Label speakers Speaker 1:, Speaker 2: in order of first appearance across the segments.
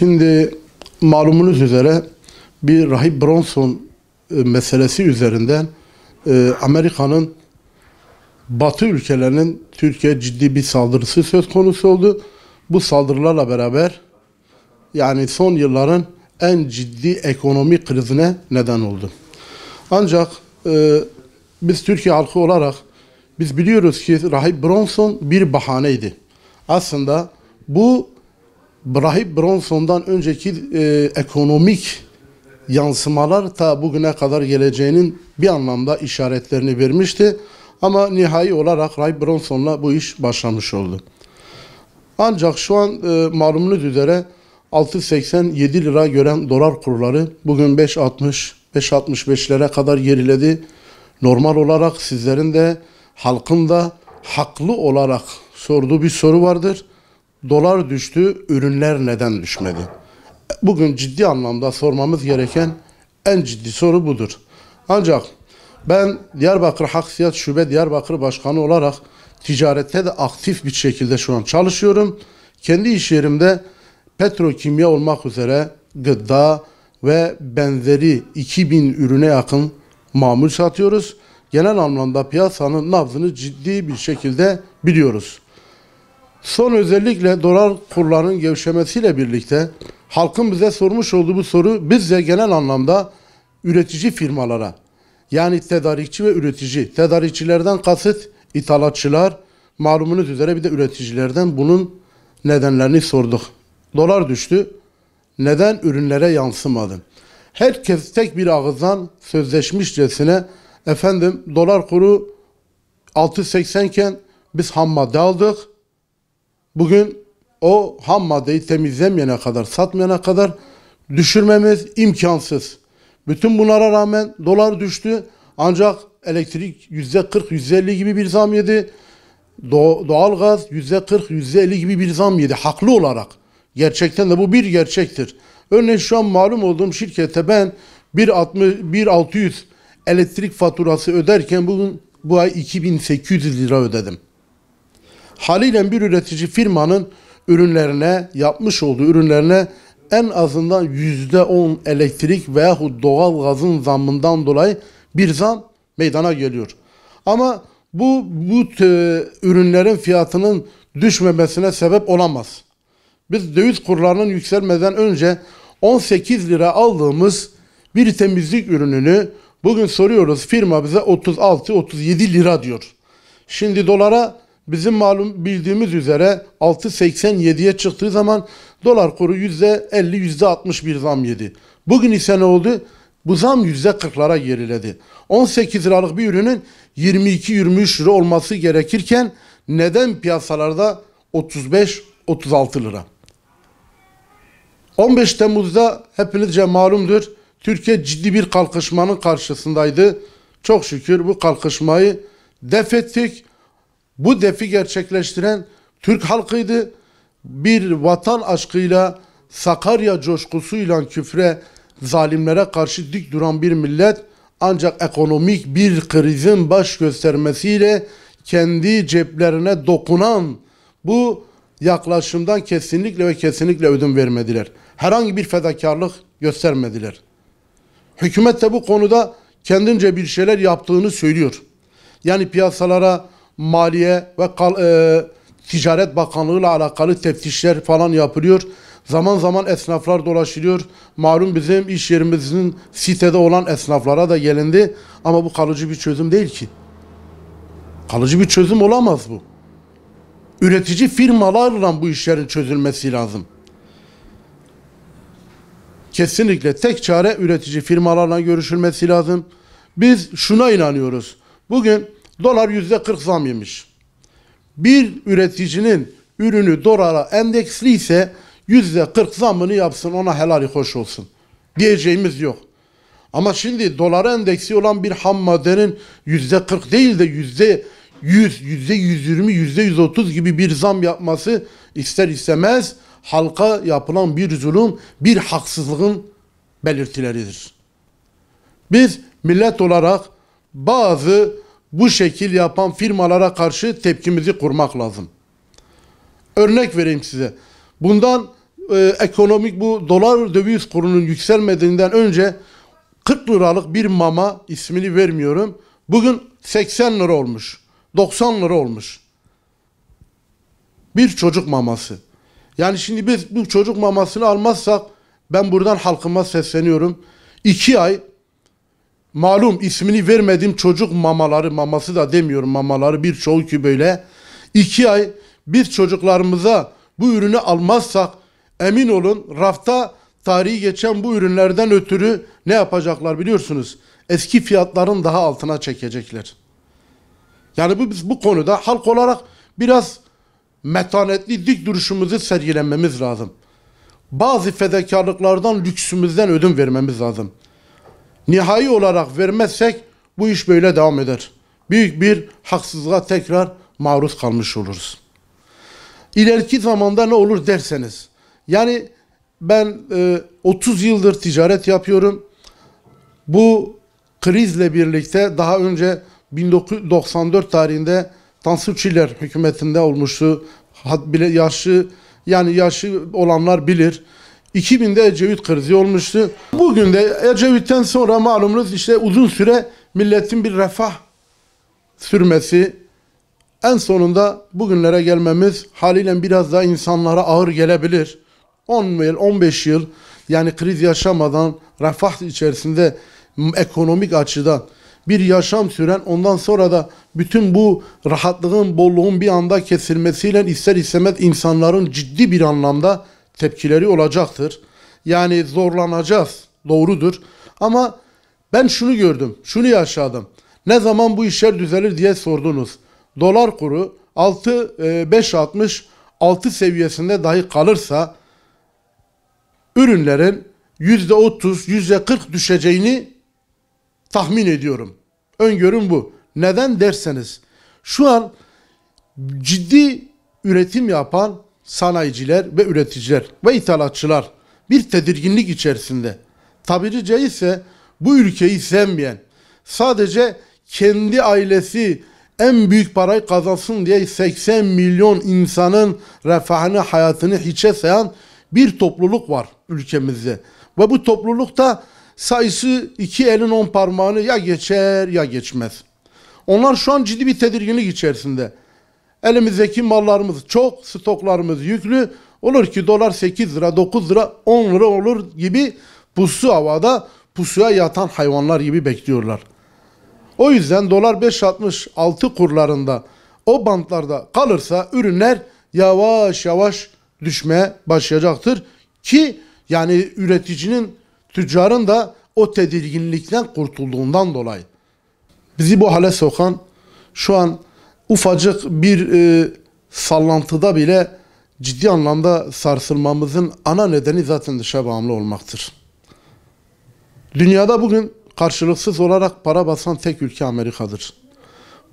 Speaker 1: Şimdi malumunuz üzere bir Rahip Bronson e, meselesi üzerinden e, Amerika'nın Batı ülkelerinin Türkiye ciddi bir saldırısı söz konusu oldu. Bu saldırılarla beraber yani son yılların en ciddi ekonomi krizine neden oldu. Ancak e, biz Türkiye halkı olarak biz biliyoruz ki Rahip Bronson bir bahaneydi. Aslında bu Rahip Bronson'dan önceki e, ekonomik yansımalar ta bugüne kadar geleceğinin bir anlamda işaretlerini vermişti. Ama nihai olarak Ray Bronson'la bu iş başlamış oldu. Ancak şu an e, malumunuz üzere 6.87 lira gören dolar kurları bugün 5.60, 5.65'lere kadar geriledi. Normal olarak sizlerin de halkın da haklı olarak sorduğu bir soru vardır. Dolar düştü, ürünler neden düşmedi? Bugün ciddi anlamda sormamız gereken en ciddi soru budur. Ancak ben Diyarbakır Haksiyat Şube Diyarbakır Başkanı olarak ticarette de aktif bir şekilde şu an çalışıyorum. Kendi iş yerimde petrokimya olmak üzere gıda ve benzeri 2000 ürüne yakın mamul satıyoruz. Genel anlamda piyasanın nabzını ciddi bir şekilde biliyoruz. Son özellikle dolar kurlarının gevşemesiyle birlikte halkın bize sormuş olduğu bu soru de genel anlamda üretici firmalara yani tedarikçi ve üretici. Tedarikçilerden kasıt ithalatçılar malumunuz üzere bir de üreticilerden bunun nedenlerini sorduk. Dolar düştü. Neden ürünlere yansımadı? Herkes tek bir ağızdan sözleşmişcesine efendim dolar kuru 6.80 iken biz ham madde aldık Bugün o ham maddeyi temizlemeyene kadar, satmayana kadar düşürmemiz imkansız. Bütün bunlara rağmen dolar düştü. Ancak elektrik %40, %50 gibi bir zam yedi. doğal gaz %40, %50 gibi bir zam yedi. Haklı olarak. Gerçekten de bu bir gerçektir. Örneğin şu an malum olduğum şirkete ben 1.600 elektrik faturası öderken bugün bu ay 2800 lira ödedim haliyle bir üretici firmanın ürünlerine, yapmış olduğu ürünlerine en azından yüzde on elektrik veya doğal gazın zammından dolayı bir zam meydana geliyor. Ama bu bu e, ürünlerin fiyatının düşmemesine sebep olamaz. Biz döviz kurlarının yükselmeden önce 18 lira aldığımız bir temizlik ürününü bugün soruyoruz firma bize 36-37 lira diyor. Şimdi dolara Bizim malum bildiğimiz üzere 6.87'ye çıktığı zaman dolar kuru %50 %61 zam yedi. Bugün ise ne oldu? Bu zam %40'lara geriledi. 18 liralık bir ürünün 22-23 lira olması gerekirken neden piyasalarda 35-36 lira? 15 Temmuz'da hepinizce malumdur. Türkiye ciddi bir kalkışmanın karşısındaydı. Çok şükür bu kalkışmayı def ettik bu defi gerçekleştiren Türk halkıydı. Bir vatan aşkıyla Sakarya coşkusuyla küfre zalimlere karşı dik duran bir millet ancak ekonomik bir krizin baş göstermesiyle kendi ceplerine dokunan bu yaklaşımdan kesinlikle ve kesinlikle ödün vermediler. Herhangi bir fedakarlık göstermediler. Hükümet de bu konuda kendince bir şeyler yaptığını söylüyor. Yani piyasalara Maliye ve e, Ticaret Bakanlığı ile alakalı teftişler falan yapılıyor. Zaman zaman esnaflar dolaşılıyor. Malum bizim iş yerimizin sitede olan esnaflara da gelindi. Ama bu kalıcı bir çözüm değil ki. Kalıcı bir çözüm olamaz bu. Üretici firmalarla bu işlerin çözülmesi lazım. Kesinlikle tek çare üretici firmalarla görüşülmesi lazım. Biz şuna inanıyoruz. Bugün Dolar yüzde 40 zam yemiş. Bir üreticinin ürünü dolara endeksli ise yüzde 40 zamını yapsın ona helali hoş olsun. Diyeceğimiz yok. Ama şimdi dolara endeksli olan bir ham maddenin yüzde 40 değil de yüzde 100, yüzde 120, yüzde 130 gibi bir zam yapması ister istemez halka yapılan bir zulüm, bir haksızlığın belirtileridir. Biz millet olarak bazı bu şekil yapan firmalara karşı tepkimizi kurmak lazım. Örnek vereyim size. Bundan e, ekonomik bu dolar döviz kurunun yükselmediğinden önce 40 liralık bir mama ismini vermiyorum. Bugün 80 lira olmuş. 90 lira olmuş. Bir çocuk maması. Yani şimdi biz bu çocuk mamasını almazsak ben buradan halkıma sesleniyorum. İki ay malum ismini vermediğim çocuk mamaları maması da demiyorum mamaları birçoğu ki böyle iki ay biz çocuklarımıza bu ürünü almazsak emin olun rafta tarihi geçen bu ürünlerden ötürü ne yapacaklar biliyorsunuz? Eski fiyatların daha altına çekecekler. Yani bu, biz bu konuda halk olarak biraz metanetli dik duruşumuzu sergilenmemiz lazım. Bazı fedakarlıklardan lüksümüzden ödün vermemiz lazım nihai olarak vermezsek bu iş böyle devam eder. Büyük bir haksızlığa tekrar maruz kalmış oluruz. İleriki zamanda ne olur derseniz. Yani ben e, 30 yıldır ticaret yapıyorum. Bu krizle birlikte daha önce 1994 tarihinde Tansu Çiller hükümetinde olmuştu. Hat, bile, yaşı yani yaşı olanlar bilir. 2000'de Ecevit krizi olmuştu. Bugün de Ecevit'ten sonra malumunuz işte uzun süre milletin bir refah sürmesi en sonunda bugünlere gelmemiz haliyle biraz daha insanlara ağır gelebilir. 10 yıl, 15 yıl yani kriz yaşamadan refah içerisinde ekonomik açıdan bir yaşam süren ondan sonra da bütün bu rahatlığın, bolluğun bir anda kesilmesiyle ister istemez insanların ciddi bir anlamda tepkileri olacaktır. Yani zorlanacağız. Doğrudur. Ama ben şunu gördüm, şunu yaşadım. Ne zaman bu işler düzelir diye sordunuz. Dolar kuru 6 5.60 6 seviyesinde dahi kalırsa ürünlerin %30, %40 düşeceğini tahmin ediyorum. Öngörüm bu. Neden derseniz şu an ciddi üretim yapan sanayiciler ve üreticiler ve ithalatçılar bir tedirginlik içerisinde. Tabiri caizse bu ülkeyi sevmeyen, sadece kendi ailesi en büyük parayı kazansın diye 80 milyon insanın refahını, hayatını hiçe sayan bir topluluk var ülkemizde. Ve bu toplulukta sayısı iki elin on parmağını ya geçer ya geçmez. Onlar şu an ciddi bir tedirginlik içerisinde. Elimizdeki mallarımız çok, stoklarımız yüklü. Olur ki dolar 8 lira, 9 lira, 10 lira olur gibi pusu havada pusuya yatan hayvanlar gibi bekliyorlar. O yüzden dolar 5.66 kurlarında o bantlarda kalırsa ürünler yavaş yavaş düşmeye başlayacaktır. Ki yani üreticinin, tüccarın da o tedirginlikten kurtulduğundan dolayı. Bizi bu hale sokan şu an ufacık bir e, sallantıda bile ciddi anlamda sarsılmamızın ana nedeni zaten dışa bağımlı olmaktır. Dünyada bugün karşılıksız olarak para basan tek ülke Amerika'dır.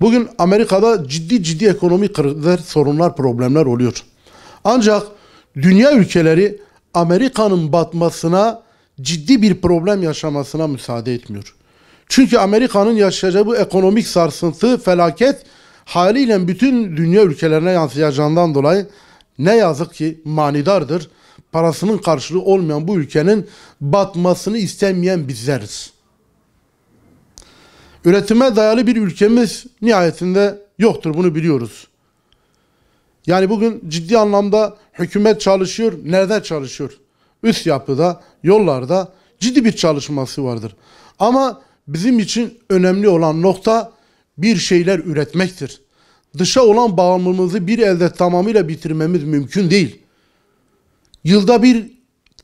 Speaker 1: Bugün Amerika'da ciddi ciddi ekonomik krizler, sorunlar, problemler oluyor. Ancak dünya ülkeleri Amerika'nın batmasına, ciddi bir problem yaşamasına müsaade etmiyor. Çünkü Amerika'nın yaşayacağı bu ekonomik sarsıntı, felaket haliyle bütün dünya ülkelerine yansıyacağından dolayı ne yazık ki manidardır. Parasının karşılığı olmayan bu ülkenin batmasını istemeyen bizleriz. Üretime dayalı bir ülkemiz nihayetinde yoktur bunu biliyoruz. Yani bugün ciddi anlamda hükümet çalışıyor. Nerede çalışıyor? Üst yapıda, yollarda ciddi bir çalışması vardır. Ama bizim için önemli olan nokta bir şeyler üretmektir. Dışa olan bağımlılığımızı bir elde tamamıyla bitirmemiz mümkün değil. Yılda bir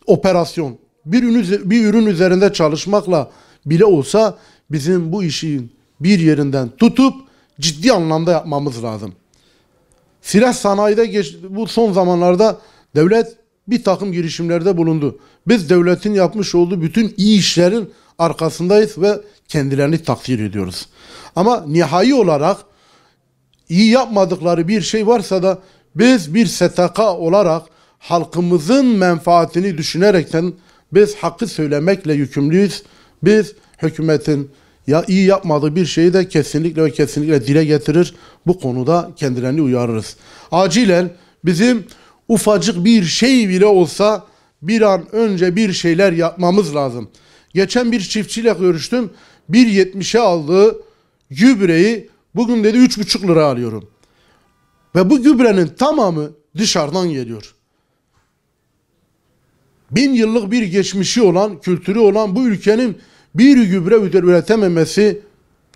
Speaker 1: operasyon, bir ürün, bir ürün üzerinde çalışmakla bile olsa bizim bu işin bir yerinden tutup ciddi anlamda yapmamız lazım. Silah sanayide geç, bu son zamanlarda devlet bir takım girişimlerde bulundu. Biz devletin yapmış olduğu bütün iyi işlerin arkasındayız ve kendilerini takdir ediyoruz. Ama nihai olarak iyi yapmadıkları bir şey varsa da biz bir setaka olarak halkımızın menfaatini düşünerekten biz hakkı söylemekle yükümlüyüz. Biz hükümetin ya iyi yapmadığı bir şeyi de kesinlikle ve kesinlikle dile getirir. Bu konuda kendilerini uyarırız. Acilen bizim ufacık bir şey bile olsa bir an önce bir şeyler yapmamız lazım. Geçen bir çiftçiyle görüştüm. 1.70'e aldığı gübreyi bugün dedi 3.5 lira alıyorum. Ve bu gübrenin tamamı dışarıdan geliyor. Bin yıllık bir geçmişi olan, kültürü olan bu ülkenin bir gübre üretememesi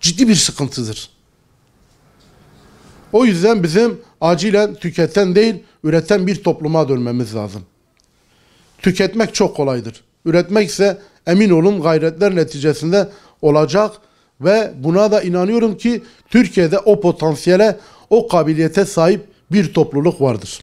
Speaker 1: ciddi bir sıkıntıdır. O yüzden bizim acilen tüketen değil, üreten bir topluma dönmemiz lazım. Tüketmek çok kolaydır. Üretmek ise emin olun gayretler neticesinde olacak ve buna da inanıyorum ki Türkiye'de o potansiyele, o kabiliyete sahip bir topluluk vardır.